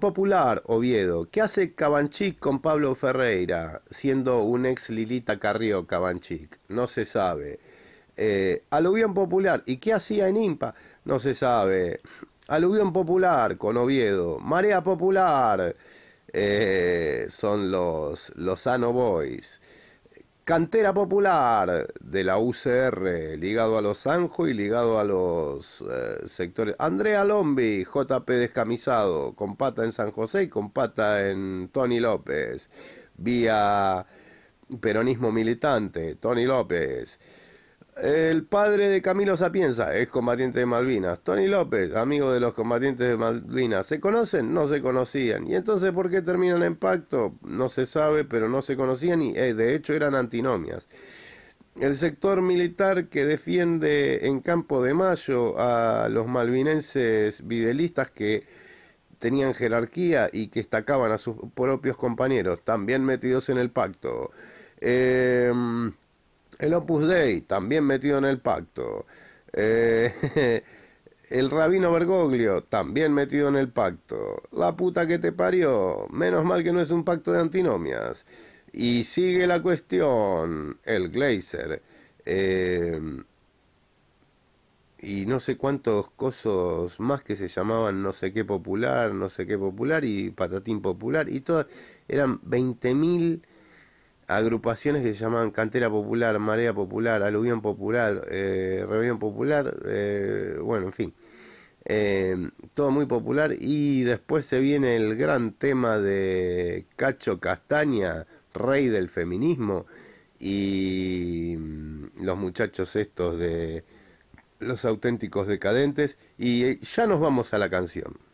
Popular, Oviedo. ¿Qué hace Cabanchic con Pablo Ferreira, siendo un ex Lilita Carrió Cabanchic? No se sabe. Eh, aluvión Popular. ¿Y qué hacía en IMPA? No se sabe. Aluvión Popular con Oviedo. Marea Popular. Eh, son los, los Ano Boys. Cantera popular de la UCR, ligado a los Anjos y ligado a los eh, sectores. Andrea Lombi, JP descamisado, con pata en San José y con pata en Tony López. Vía peronismo militante, Tony López. El padre de Camilo Sapienza, es combatiente de Malvinas. Tony López, amigo de los combatientes de Malvinas. ¿Se conocen? No se conocían. ¿Y entonces por qué terminan en pacto? No se sabe, pero no se conocían y eh, de hecho eran antinomias. El sector militar que defiende en Campo de Mayo a los malvinenses videlistas que tenían jerarquía y que estacaban a sus propios compañeros, también metidos en el pacto. Eh, el Opus Dei, también metido en el pacto. Eh, el Rabino Bergoglio, también metido en el pacto. La puta que te parió, menos mal que no es un pacto de antinomias. Y sigue la cuestión, el Glazer. Eh, y no sé cuántos cosos más que se llamaban no sé qué popular, no sé qué popular y patatín popular. Y todas eran 20.000 agrupaciones que se llaman Cantera Popular, Marea Popular, Aluvión Popular, eh, Rebelión Popular, eh, bueno, en fin. Em, todo muy popular y después se viene el gran tema de Cacho Castaña, rey del feminismo y mm, los muchachos estos de los auténticos decadentes y eh, ya nos vamos a la canción.